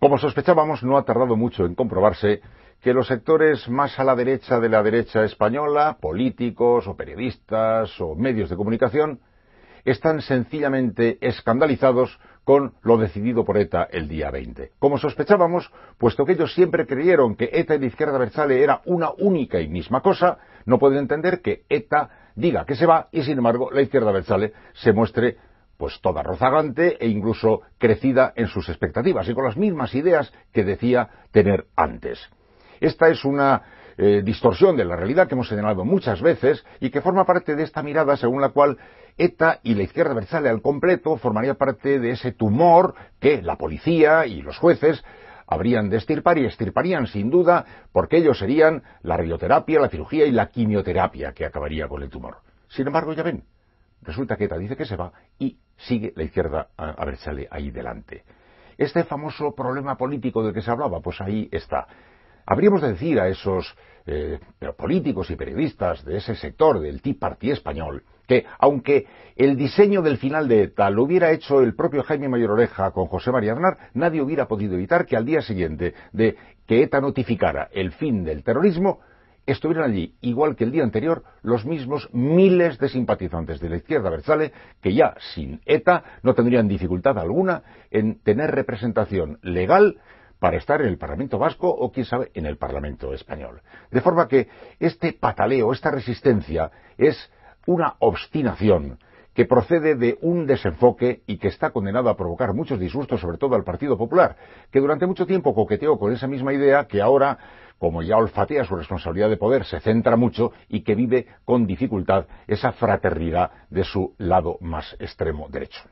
Como sospechábamos, no ha tardado mucho en comprobarse que los sectores más a la derecha de la derecha española, políticos o periodistas o medios de comunicación, están sencillamente escandalizados con lo decidido por ETA el día 20. Como sospechábamos, puesto que ellos siempre creyeron que ETA y la izquierda versale era una única y misma cosa, no pueden entender que ETA diga que se va y sin embargo la izquierda versale se muestre pues toda rozagante e incluso crecida en sus expectativas y con las mismas ideas que decía tener antes. Esta es una eh, distorsión de la realidad que hemos señalado muchas veces y que forma parte de esta mirada según la cual ETA y la izquierda versale al completo formaría parte de ese tumor que la policía y los jueces habrían de estirpar y estirparían sin duda porque ellos serían la radioterapia, la cirugía y la quimioterapia que acabaría con el tumor. Sin embargo, ya ven, Resulta que ETA dice que se va y sigue la izquierda a, ver sale ahí delante. Este famoso problema político del que se hablaba, pues ahí está. Habríamos de decir a esos eh, políticos y periodistas de ese sector del Tea Party español que, aunque el diseño del final de ETA lo hubiera hecho el propio Jaime Mayor Oreja con José María Aznar, nadie hubiera podido evitar que al día siguiente de que ETA notificara el fin del terrorismo, estuvieron allí, igual que el día anterior, los mismos miles de simpatizantes de la izquierda versale que ya sin ETA no tendrían dificultad alguna en tener representación legal para estar en el Parlamento vasco o, quién sabe, en el Parlamento español. De forma que este pataleo, esta resistencia, es una obstinación que procede de un desenfoque y que está condenado a provocar muchos disgustos, sobre todo al Partido Popular, que durante mucho tiempo coqueteó con esa misma idea que ahora, como ya olfatea su responsabilidad de poder, se centra mucho y que vive con dificultad esa fraternidad de su lado más extremo derecho.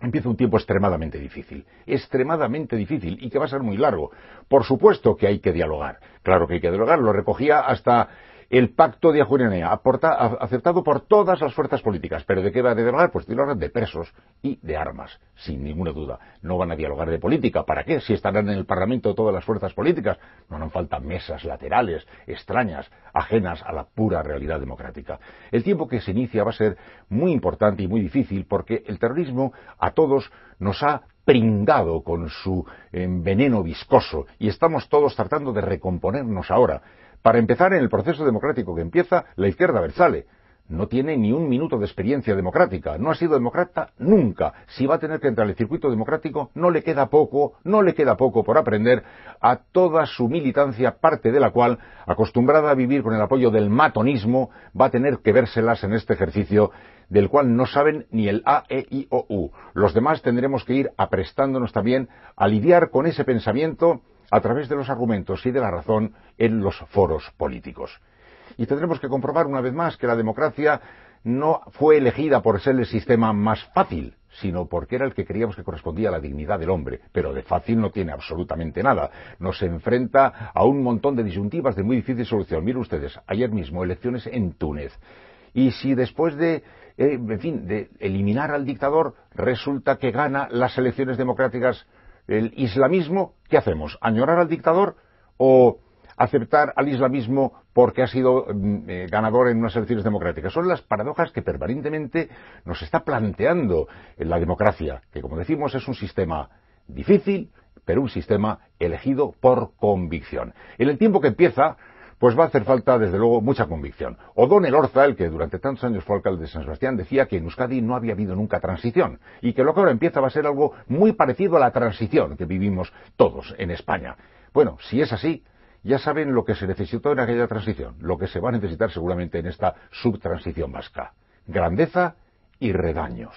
Empieza un tiempo extremadamente difícil, extremadamente difícil y que va a ser muy largo. Por supuesto que hay que dialogar, claro que hay que dialogar, lo recogía hasta el pacto de Ajurenea, aceptado por todas las fuerzas políticas. ¿Pero de qué va a dialogar? Pues de presos y de armas, sin ninguna duda. No van a dialogar de política. ¿Para qué? Si estarán en el Parlamento todas las fuerzas políticas. No nos faltan mesas laterales, extrañas, ajenas a la pura realidad democrática. El tiempo que se inicia va a ser muy importante y muy difícil porque el terrorismo a todos nos ha pringado con su veneno viscoso y estamos todos tratando de recomponernos ahora. Para empezar, en el proceso democrático que empieza, la izquierda sale. No tiene ni un minuto de experiencia democrática, no ha sido democrata nunca. Si va a tener que entrar el circuito democrático, no le queda poco, no le queda poco por aprender a toda su militancia, parte de la cual, acostumbrada a vivir con el apoyo del matonismo, va a tener que vérselas en este ejercicio del cual no saben ni el A, E, I, O, U. Los demás tendremos que ir aprestándonos también a lidiar con ese pensamiento a través de los argumentos y de la razón en los foros políticos. Y tendremos que comprobar una vez más que la democracia no fue elegida por ser el sistema más fácil, sino porque era el que creíamos que correspondía a la dignidad del hombre. Pero de fácil no tiene absolutamente nada. Nos enfrenta a un montón de disyuntivas de muy difícil solución. Miren ustedes, ayer mismo elecciones en Túnez. Y si después de, eh, en fin, de eliminar al dictador, resulta que gana las elecciones democráticas el islamismo, ¿qué hacemos? ¿Añorar al dictador o aceptar al islamismo porque ha sido mm, eh, ganador en unas elecciones democráticas. Son las paradojas que permanentemente nos está planteando la democracia, que como decimos es un sistema difícil, pero un sistema elegido por convicción. En el tiempo que empieza, pues va a hacer falta, desde luego, mucha convicción. Don Orza, el que durante tantos años fue alcalde de San Sebastián, decía que en Euskadi no había habido nunca transición y que lo que ahora empieza va a ser algo muy parecido a la transición que vivimos todos en España. Bueno, si es así, ya saben lo que se necesitó en aquella transición, lo que se va a necesitar seguramente en esta subtransición vasca. Grandeza y redaños.